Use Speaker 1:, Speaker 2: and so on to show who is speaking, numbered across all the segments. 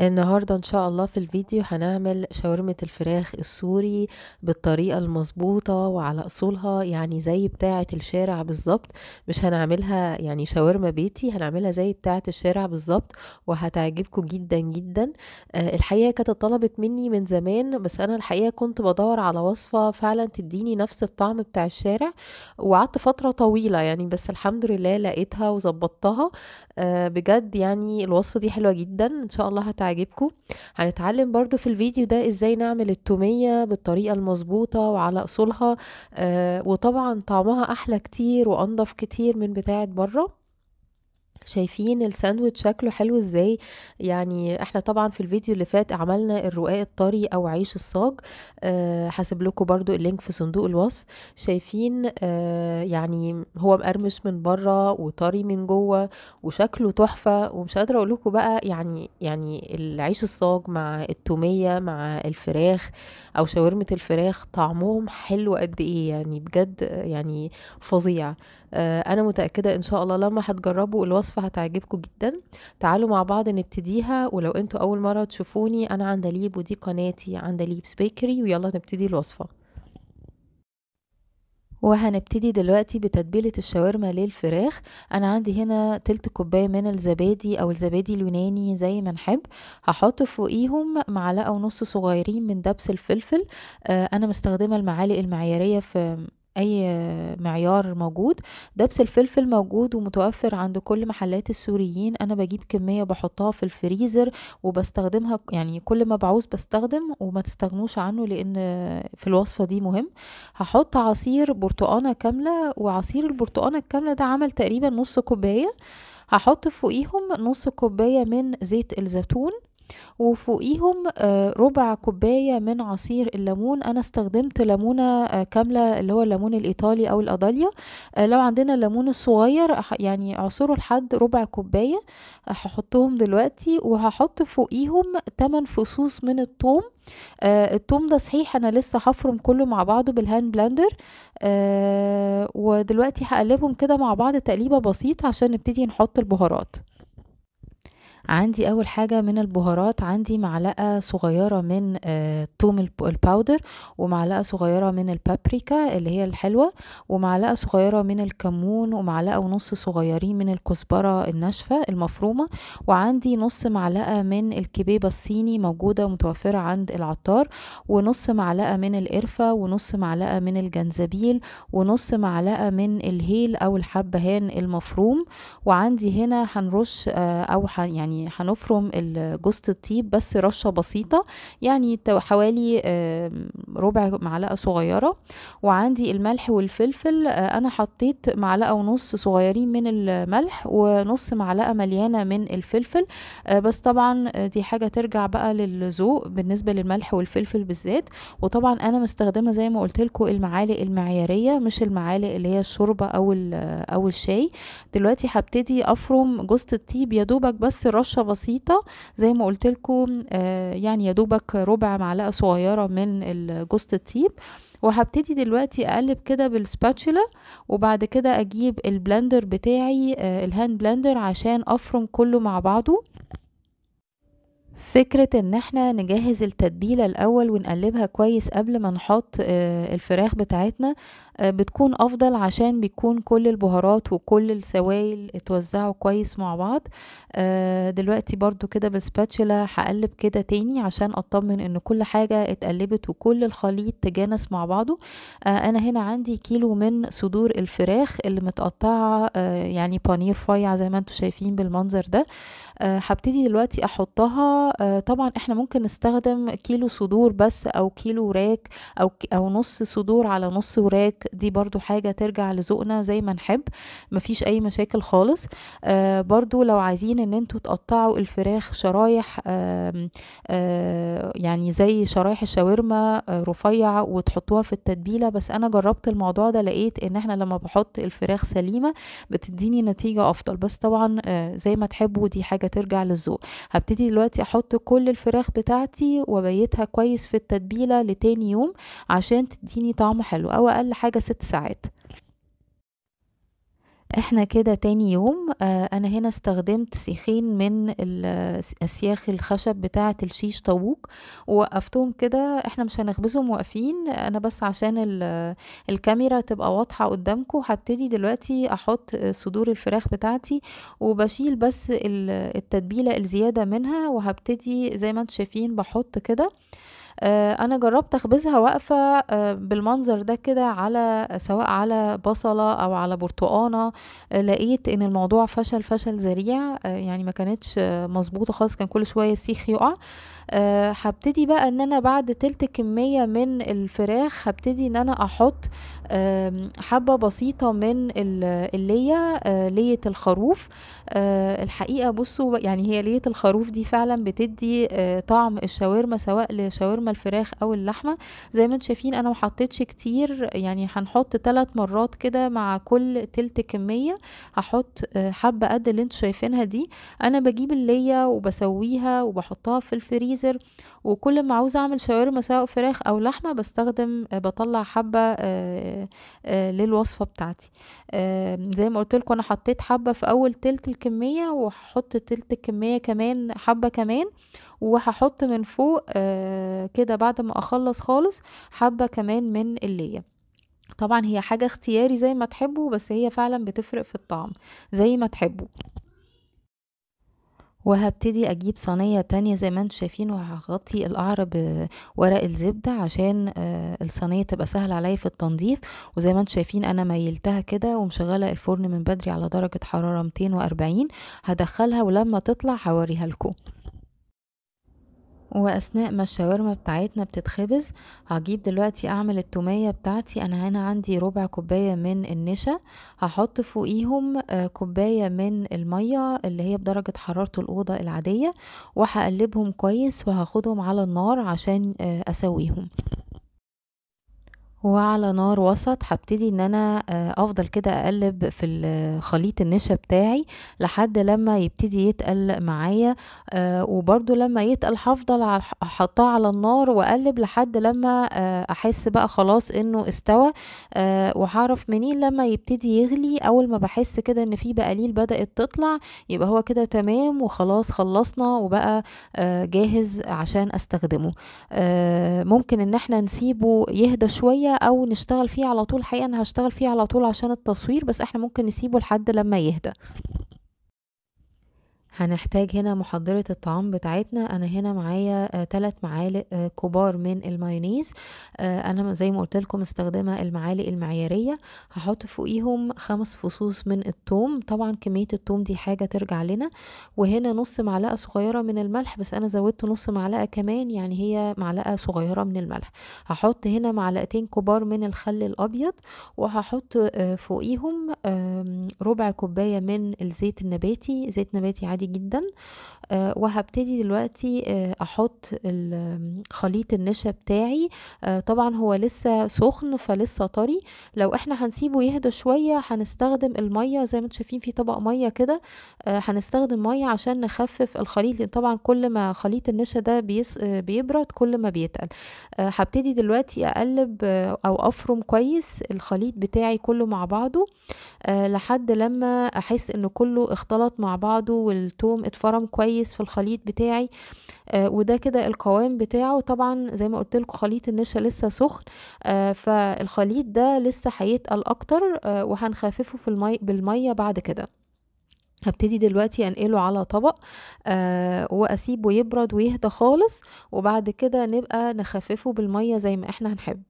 Speaker 1: النهاردة ان شاء الله في الفيديو هنعمل شاورمة الفراخ السوري بالطريقة المظبوطة وعلى اصولها يعني زي بتاعة الشارع بالظبط مش هنعملها يعني شاورما بيتي هنعملها زي بتاعة الشارع بالظبط وهتعجبكم جدا جدا آه الحقيقة كانت طلبت مني من زمان بس انا الحقيقة كنت بدور على وصفة فعلا تديني نفس الطعم بتاع الشارع وقعدت فترة طويلة يعني بس الحمد لله لقيتها وظبطتها آه بجد يعني الوصفة دي حلوة جدا ان شاء الله هت تعجبكم هنتعلم برضو في الفيديو ده ازاي نعمل التومية بالطريقة المظبوطة وعلى اصولها آه وطبعا طعمها احلى كتير وانضف كتير من بتاعة بره شايفين الساندويتش شكله حلو ازاي يعني احنا طبعا في الفيديو اللي فات عملنا الرقاق الطري او عيش الصاج أه لكم برضو اللينك في صندوق الوصف شايفين أه يعني هو مقرمش من بره وطري من جوه وشكله تحفه ومش قادره اقول لكم بقى يعني يعني العيش الصاج مع التوميه مع الفراخ او شاورمه الفراخ طعمهم حلو قد ايه يعني بجد يعني فظيع أه انا متاكده ان شاء الله لما هتجربوا الوصف وصفة هتعجبكم جدا تعالوا مع بعض نبتديها ولو انتوا أول مرة تشوفوني أنا عندليب ودي قناتي عندليبس بيكري ويلا نبتدي الوصفة وهنبتدي دلوقتي بتتبيلة الشاورما للفراخ أنا عندي هنا تلت كوباية من الزبادي أو الزبادي اليوناني زي ما نحب هحط فوقيهم معلقة ونص صغيرين من دبس الفلفل آه أنا مستخدمة المعالق المعيارية في اي معيار موجود دبس الفلفل موجود ومتوفر عند كل محلات السوريين انا بجيب كمية بحطها في الفريزر وبستخدمها يعني كل ما بعوز بستخدم وما تستغنوش عنه لان في الوصفة دي مهم هحط عصير برتقانة كاملة وعصير البرتقانة الكاملة ده عمل تقريبا نص كوباية هحط فوقيهم نص كوباية من زيت الزيتون وفوقيهم آه، ربع كوباية من عصير الليمون أنا استخدمت ليمونة آه، كاملة اللي هو الليمون الإيطالي أو الأداليا آه، لو عندنا الليمون الصغير يعني عصره لحد ربع كوباية هحطهم دلوقتي وهحط فوقيهم 8 فصوص من الثوم آه التوم ده صحيح انا لسه هفرم كله مع بعضه بالهاند بلندر آه ودلوقتي هقلبهم كده مع بعض تقليبه بسيطه عشان نبتدي نحط البهارات عندي اول حاجه من البهارات عندي معلقه صغيره من الثوم آه، الباودر ومعلقه صغيره من البابريكا اللي هي الحلوه ومعلقه صغيره من الكمون ومعلقه ونص صغيرين من الكزبره الناشفه المفرومه وعندي نص معلقه من الكبيبه الصيني موجوده متوفره عند العطار ونص معلقه من القرفه ونص معلقه من الجنزبيل ونص معلقه من الهيل او الحبهان المفروم وعندي هنا هنرش آه، او يعني هنفرم جوزة الطيب بس رشة بسيطة يعني حوالي ربع معلقة صغيرة وعندي الملح والفلفل آه، أنا حطيت معلقة ونص صغيرين من الملح ونص معلقة مليانة من الفلفل آه، بس طبعا آه، دي حاجة ترجع بقى للذوق بالنسبة للملح والفلفل بالذات وطبعا أنا مستخدمة زي ما قلت لكم المعالق المعيارية مش المعالق اللي هي الشوربة أو أو الشاي دلوقتي هبتدي أفرم جوزة الطيب يا دوبك بس رشة رشه بسيطه زي ما قلت لكم آه، يعني يا دوبك ربع معلقه صغيره من جوزه الطيب وهبتدي دلوقتي اقلب كده بالسباتشولا وبعد كده اجيب البلندر بتاعي آه، الهاند بلندر عشان افرم كله مع بعضه فكرة ان احنا نجهز التتبيلة الاول ونقلبها كويس قبل ما نحط آه، الفراخ بتاعتنا آه، بتكون افضل عشان بيكون كل البهارات وكل السوائل اتوزعوا كويس مع بعض آه، دلوقتي برضو كده بالسباتشولا هقلب كده تاني عشان اطمن ان كل حاجة اتقلبت وكل الخليط تجانس مع بعضه آه، انا هنا عندي كيلو من صدور الفراخ اللي متقطعة يعني بانير فايع زي ما انتم شايفين بالمنظر ده هبتدي دلوقتي احطها طبعا احنا ممكن نستخدم كيلو صدور بس او كيلو وراك او او نص صدور على نص وراك الشباك دي برضو حاجة ترجع لذوقنا زي ما نحب مفيش اي مشاكل خالص آه برضو لو عايزين ان انتوا تقطعوا الفراخ شرايح آه يعني زي شرايح الشاورما آه، رفيع وتحطوها في التتبيلة بس انا جربت الموضوع ده لقيت ان احنا لما بحط الفراخ سليمة بتديني نتيجة افضل بس طبعا آه، زي ما تحبوا دي حاجة ترجع للذوق هبتدي دلوقتي احط كل الفراخ بتاعتي وبيتها كويس في التتبيلة لتاني يوم عشان تديني طعم حلو او اقل حاجة حاجة ست ساعات احنا كده تاني يوم آه انا هنا استخدمت سيخين من اسياخ آه، الخشب بتاعة الشيش طاووق ووقفتهم كده احنا مش هنخبزهم واقفين انا بس عشان آه، الكاميرا تبقى واضحة قدامكم هبتدي دلوقتي احط آه، صدور الفراخ بتاعتي وبشيل بس التتبيلة الزيادة منها وهبتدي زي ما انتم شايفين بحط كده آه آه، انا جربت اخبزها واقفه آه، بالمنظر ده كده على سواء على بصله او على برتقانه آه، لقيت ان الموضوع فشل فشل ذريع يعني ما كانتش مظبوطه خالص كان كل شويه سيخ يقع هبتدي بقى ان انا بعد تلت كمية من الفراخ هبتدي ان انا احط حبة بسيطة من اللية لية الخروف الحقيقة بصوا يعني هي لية الخروف دي فعلا بتدي طعم الشاورما سواء لشاورما الشاورما الفراخ او اللحمه زي ما انتم شايفين انا ما حطيتش كتير يعني هنحط ثلاث مرات كده مع كل تلت كميه هحط آه، حبه قد اللي انتم شايفينها دي انا بجيب الليه وبسويها وبحطها في الفريزر وكل ما عاوز اعمل شاورما سواء فراخ او لحمه بستخدم آه، بطلع حبه آه، للوصفه بتاعتي زي ما قلت لكم انا حطيت حبه في اول تلت الكميه وهحط تلت الكميه كمان حبه كمان وهحط من فوق آه، كده بعد ما اخلص خالص حبة كمان من اللية طبعا هي حاجة اختياري زي ما تحبوا بس هي فعلا بتفرق في الطعم زي ما تحبوا وهبتدي اجيب صينيه تانية زي ما انتم شايفين وهغطي القعر بورق الزبده عشان آه، الصينيه تبقى سهله عليا في التنظيف وزي ما انتم شايفين انا ميلتها كده ومشغله الفرن من بدري على درجه حراره 240 هدخلها ولما تطلع هوريها لكم واثناء ما الشاورما بتاعتنا بتتخبز هجيب دلوقتي اعمل التوميه بتاعتي انا هنا عندي ربع كوبايه من النشا هحط فوقيهم آه، كوبايه من الميه اللي هي بدرجه حراره الاوضه العاديه وهقلبهم كويس وهاخدهم على النار عشان آه، اسويهم وعلى على نار وسط هبتدي ان انا آه، افضل كده اقلب في خليط النشا بتاعي لحد لما يبتدي يتقل معايا آه، وبرده لما يتقل هفضل احطها على النار واقلب لحد لما آه، احس بقى خلاص انه استوى وهعرف منين لما يبتدي يغلي اول ما بحس كده ان في بقاليل بدات تطلع يبقى هو كده تمام وخلاص خلصنا وبقى جاهز عشان استخدمه ممكن ان احنا نسيبه يهدى شويه او نشتغل فيه على طول الحقيقه انا هشتغل فيه على طول عشان التصوير بس احنا ممكن نسيبه لحد لما يهدى هنحتاج هنا محضرة الطعام بتاعتنا أنا هنا معايا آه، تلات معالق آه، كبار من المايونيز آه، أنا زي ما قلت لكم مستخدمة المعالق المعيارية هحط فوقيهم خمس فصوص من التوم طبعا كمية التوم دي حاجة ترجع لنا وهنا نص معلقة صغيرة من الملح بس أنا زودت نص معلقة كمان يعني هي معلقة صغيرة من الملح هحط هنا معلقتين كبار من الخل الأبيض وهحط فوقيهم ربع كوباية من الزيت النباتي زيت نباتي عادي عادي جدا آه، وهبتدي دلوقتي آه، احط خليط النشا بتاعي آه، طبعا هو لسه سخن فلسه طري لو احنا هنسيبه يهدى شوية هنستخدم المية زي ما انتم شايفين في طبق مية كده هنستخدم مية عشان نخفف الخليط لان طبعا كل ما خليط النشا ده بيبرد كل ما بيتقل هبتدي دلوقتي اقلب او افرم كويس الخليط بتاعي كله مع بعضه لحد لما احس ان كله اختلط مع بعضه وال التوم اتفرم كويس في الخليط بتاعي آه وده كده القوام بتاعه طبعا زي ما قلت لكم خليط النشا لسه سخن آه فالخليط ده لسه هيتقل اكتر آه وهنخففه في المي بالميه بعد كده هبتدي دلوقتي انقله على طبق آه واسيبه يبرد ويهدى خالص وبعد كده نبقى نخففه بالميه زي ما احنا هنحب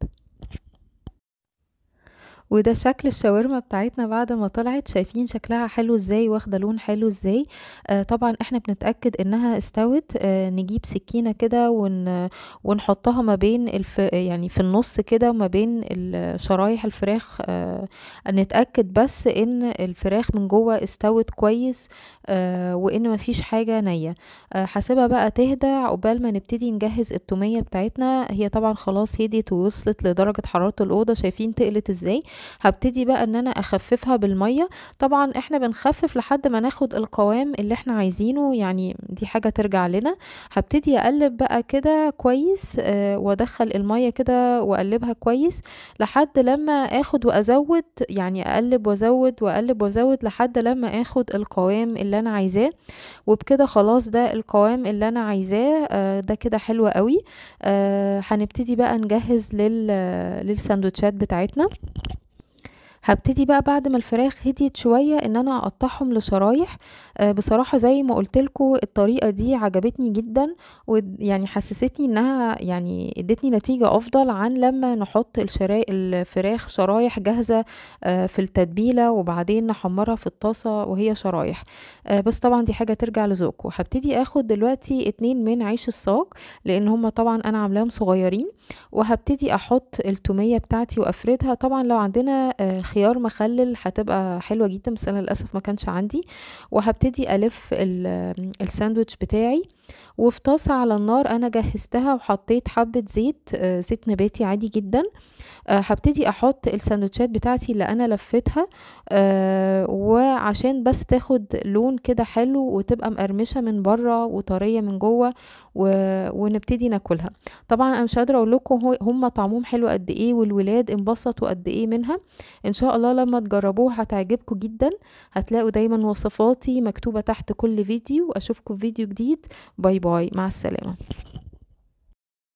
Speaker 1: وده شكل الشاورما بتاعتنا بعد ما طلعت شايفين شكلها حلو ازاي واخده لون حلو ازاي آه طبعا احنا بنتاكد انها استوت آه نجيب سكينه كده ون ونحطها ما بين الف يعني في النص كده وما بين شرايح الفراخ آه نتاكد بس ان الفراخ من جوه استوت كويس آه وان مفيش حاجه نيه آه حاسبها بقى تهدى عقبال ما نبتدي نجهز التوميه بتاعتنا هي طبعا خلاص هديت ووصلت لدرجه حراره الاوضه شايفين تقلت ازاي هبتدي بقى ان انا اخففها بالميه طبعا احنا بنخفف لحد ما ناخد القوام اللي احنا عايزينه يعني دي حاجه ترجع لنا هبتدي اقلب بقى كده كويس آه، وادخل الميه كده واقلبها كويس لحد لما اخد وازود يعني اقلب وازود واقلب وازود لحد لما اخد القوام اللي انا عايزاه وبكده خلاص ده القوام اللي انا عايزاه آه، ده كده حلو قوي آه، هنبتدي بقى نجهز للساندوتشات بتاعتنا هبتدي بقى بعد ما الفراخ هديت شويه ان انا اقطعهم لشرايح آه، بصراحه زي ما قلت الطريقه دي عجبتني جدا ويعني حسستني انها يعني ادتني نتيجه افضل عن لما نحط الفراخ شرايح جاهزه آه، في التتبيله وبعدين نحمرها في الطاسه وهي شرايح آه، بس طبعا دي حاجه ترجع لذوقكم هبتدي اخد دلوقتي اتنين من عيش الصاج لان هما طبعا انا عاملاهم صغيرين وهبتدي احط التوميه بتاعتي وافردها طبعا لو عندنا خيار مخلل هتبقى حلوه جدا بس انا للاسف ما كانش عندي وهبتدي الف الساندوتش بتاعي وفي طاسة على النار أنا جهزتها وحطيت حبة زيت آه، زيت نباتي عادي جدا آه، هبتدي أحط الساندوتشات بتاعتي اللي أنا لفتها آه، وعشان بس تاخد لون كده حلو وتبقى مقرمشة من بره وطرية من جوه ونبتدي ناكلها طبعا أنا مش قادرة أقول لكم هم طعمهم حلو قد إيه والولاد انبسطوا قد إيه منها إن شاء الله لما تجربوه هتعجبكم جدا هتلاقوا دايما وصفاتي مكتوبة تحت كل فيديو أشوفكم في فيديو جديد باي باي مع السلامة